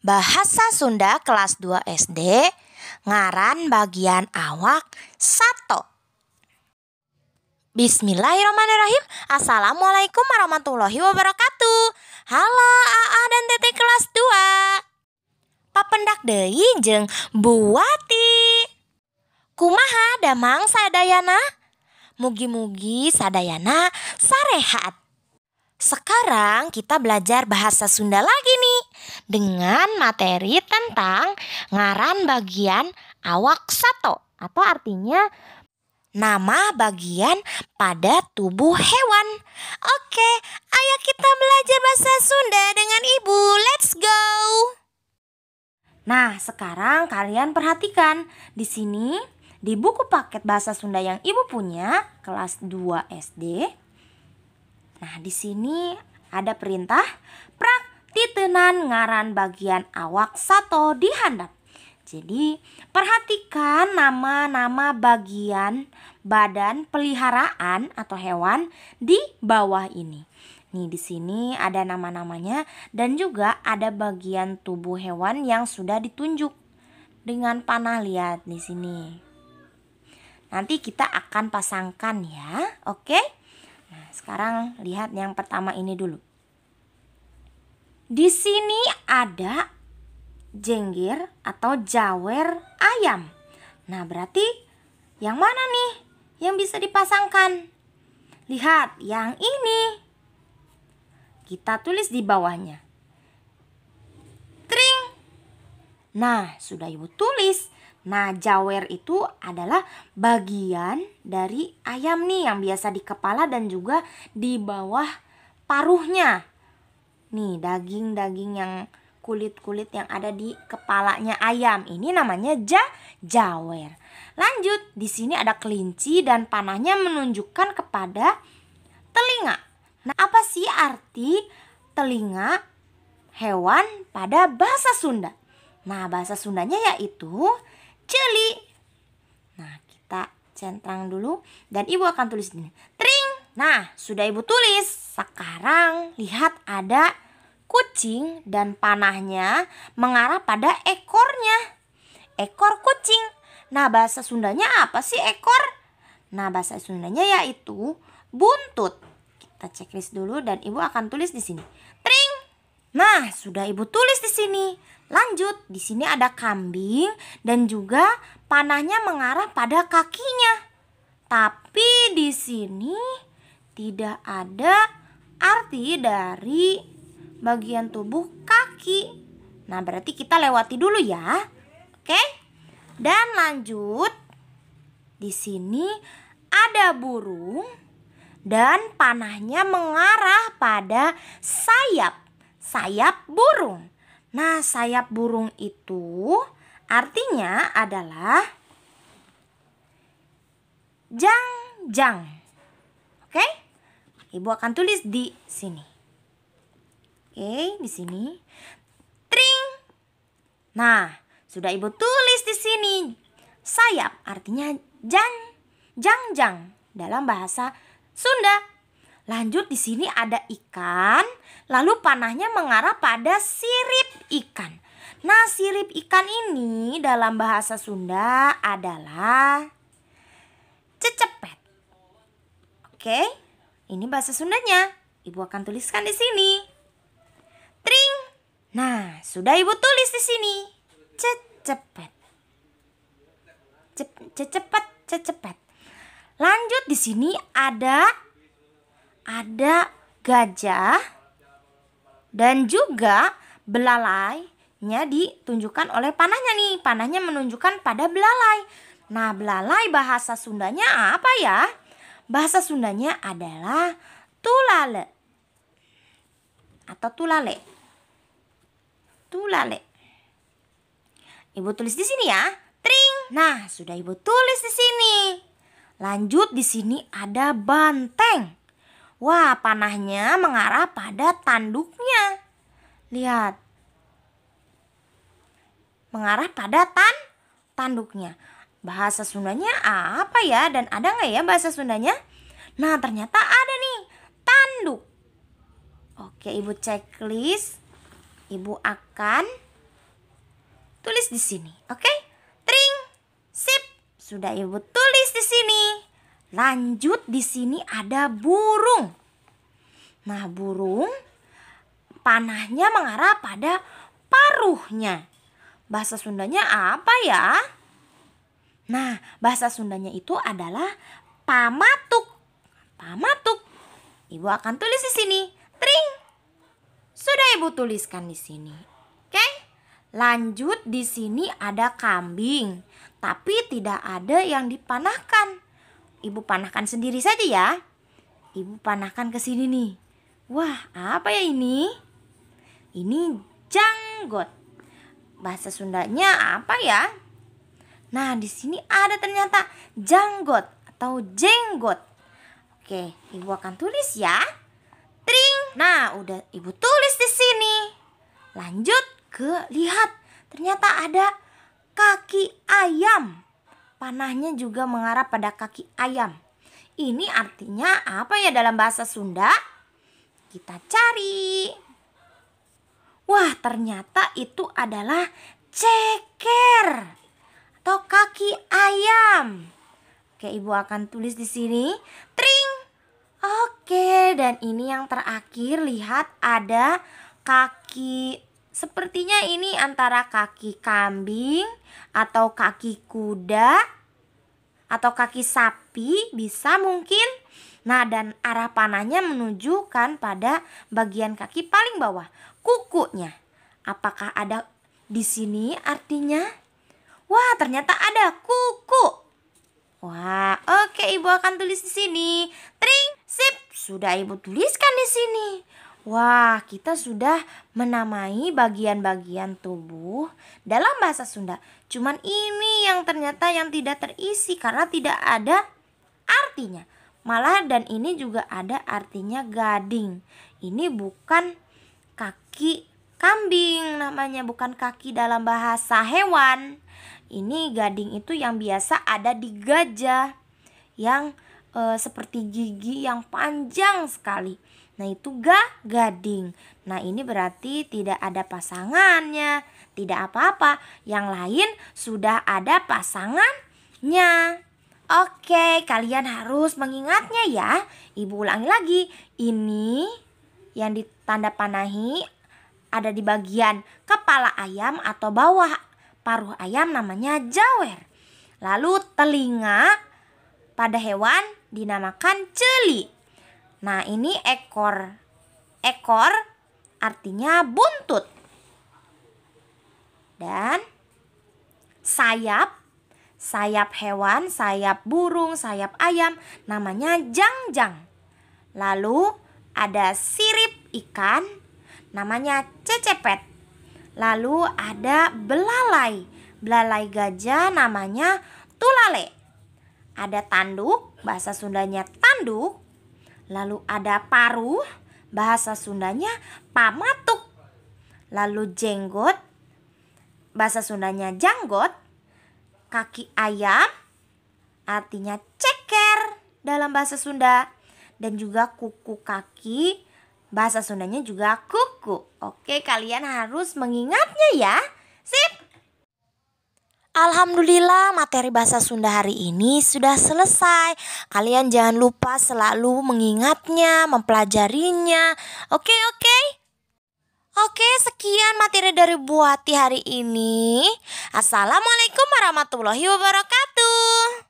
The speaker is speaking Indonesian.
Bahasa Sunda kelas 2 SD ngaran bagian awak sato. Bismillahirrahmanirrahim. Assalamualaikum warahmatullahi wabarakatuh. Halo AA dan TT kelas 2. Papendak deui jeng Buati. Kumaha damang sadayana? Mugi-mugi sadayana sarehat. Sekarang kita belajar bahasa Sunda lagi nih dengan materi tentang ngaran bagian awak sato atau artinya nama bagian pada tubuh hewan. Oke, ayo kita belajar bahasa Sunda dengan Ibu. Let's go. Nah, sekarang kalian perhatikan. Di sini di buku paket bahasa Sunda yang Ibu punya kelas 2 SD. Nah, di sini ada perintah praktek titenan ngaran bagian awak sato dihandap. Jadi, perhatikan nama-nama bagian badan peliharaan atau hewan di bawah ini. Nih di sini ada nama-namanya dan juga ada bagian tubuh hewan yang sudah ditunjuk dengan panah lihat di sini. Nanti kita akan pasangkan ya, oke? Nah, sekarang lihat yang pertama ini dulu. Di sini ada jengger atau jawer ayam. Nah, berarti yang mana nih yang bisa dipasangkan? Lihat, yang ini. Kita tulis di bawahnya. Tring. Nah, sudah Ibu tulis. Nah, jawer itu adalah bagian dari ayam nih yang biasa di kepala dan juga di bawah paruhnya nih daging-daging yang kulit-kulit yang ada di kepalanya ayam. Ini namanya ja jawer. Lanjut, di sini ada kelinci dan panahnya menunjukkan kepada telinga. Nah, apa sih arti telinga hewan pada bahasa Sunda? Nah, bahasa Sundanya yaitu celi. Nah, kita centang dulu dan ibu akan tulis ini. Tri Nah, sudah Ibu tulis. Sekarang lihat ada kucing dan panahnya mengarah pada ekornya. Ekor kucing. Nah, bahasa Sundanya apa sih ekor? Nah, bahasa Sundanya yaitu buntut. Kita checklist dulu dan Ibu akan tulis di sini. Tring. Nah, sudah Ibu tulis di sini. Lanjut, di sini ada kambing dan juga panahnya mengarah pada kakinya. Tapi di sini tidak ada arti dari bagian tubuh kaki. Nah, berarti kita lewati dulu ya. Oke? Dan lanjut. Di sini ada burung dan panahnya mengarah pada sayap. Sayap burung. Nah, sayap burung itu artinya adalah jang-jang. Oke? Okay? Ibu akan tulis di sini. Oke, okay, di sini. Tring. Nah, sudah Ibu tulis di sini. Sayap artinya jang, jang dalam bahasa Sunda. Lanjut di sini ada ikan, lalu panahnya mengarah pada sirip ikan. Nah, sirip ikan ini dalam bahasa Sunda adalah cecepet. Oke, ini bahasa Sundanya. Ibu akan tuliskan di sini. Tring. Nah, sudah Ibu tulis di sini. Cecepet. Cecepet, cecepet. Lanjut di sini ada ada gajah dan juga belalainya ditunjukkan oleh panahnya nih. Panahnya menunjukkan pada belalai. Nah, belalai bahasa Sundanya apa ya? Bahasa Sundanya adalah tulale atau tulale. Tulale. Ibu tulis di sini ya. Tring. Nah, sudah Ibu tulis di sini. Lanjut di sini ada banteng. Wah, panahnya mengarah pada tanduknya. Lihat. Mengarah pada tan tanduknya bahasa Sundanya apa ya dan ada nggak ya bahasa Sundanya? Nah ternyata ada nih tanduk. Oke ibu checklist, ibu akan tulis di sini. Oke, tring, sip, sudah ibu tulis di sini. Lanjut di sini ada burung. Nah burung panahnya mengarah pada paruhnya. Bahasa Sundanya apa ya? Nah, bahasa Sundanya itu adalah pamatuk. Pamatuk. Ibu akan tulis di sini. Tring. Sudah Ibu tuliskan di sini. Oke? Lanjut di sini ada kambing, tapi tidak ada yang dipanahkan. Ibu panahkan sendiri saja ya. Ibu panahkan ke sini nih. Wah, apa ya ini? Ini janggot. Bahasa Sundanya apa ya? Nah, di sini ada ternyata janggot atau jenggot. Oke, Ibu akan tulis ya. Tring. Nah, udah Ibu tulis di sini. Lanjut ke lihat. Ternyata ada kaki ayam. Panahnya juga mengarah pada kaki ayam. Ini artinya apa ya dalam bahasa Sunda? Kita cari. Wah, ternyata itu adalah ceker atau kaki ayam? Oke, Ibu akan tulis di sini. Tring. Oke, dan ini yang terakhir lihat ada kaki Sepertinya ini antara kaki kambing atau kaki kuda atau kaki sapi bisa mungkin. Nah, dan arah panahnya menunjukkan pada bagian kaki paling bawah, kukunya. Apakah ada di sini artinya? Wah, ternyata ada kuku. Wah, oke Ibu akan tulis di sini. Tring, sip, sudah Ibu tuliskan di sini. Wah, kita sudah menamai bagian-bagian tubuh dalam bahasa Sunda. Cuman ini yang ternyata yang tidak terisi karena tidak ada artinya. Malah dan ini juga ada artinya gading. Ini bukan kaki kambing namanya, bukan kaki dalam bahasa hewan. Ini gading itu yang biasa ada di gajah yang e, seperti gigi yang panjang sekali. Nah, itu ga gading. Nah, ini berarti tidak ada pasangannya. Tidak apa-apa. Yang lain sudah ada pasangannya. Oke, kalian harus mengingatnya ya. Ibu ulangi lagi. Ini yang ditanda panahi ada di bagian kepala ayam atau bawah paruh ayam namanya jawer. Lalu telinga pada hewan dinamakan celi. Nah, ini ekor. Ekor artinya buntut. Dan sayap sayap hewan, sayap burung, sayap ayam namanya jangjang. Lalu ada sirip ikan namanya cecepet. Lalu ada belalai. Belalai gajah namanya tulale. Ada tanduk, bahasa Sundanya tanduk. Lalu ada paruh, bahasa Sundanya pamatuk. Lalu jenggot, bahasa Sundanya janggot. Kaki ayam, artinya ceker dalam bahasa Sunda. Dan juga kuku kaki, Bahasa Sundanya juga kuku. Oke, kalian harus mengingatnya ya. Sip. Alhamdulillah materi bahasa Sunda hari ini sudah selesai. Kalian jangan lupa selalu mengingatnya, mempelajarinya. Oke, oke. Oke, sekian materi dari Bu Buati hari ini. Assalamualaikum warahmatullahi wabarakatuh.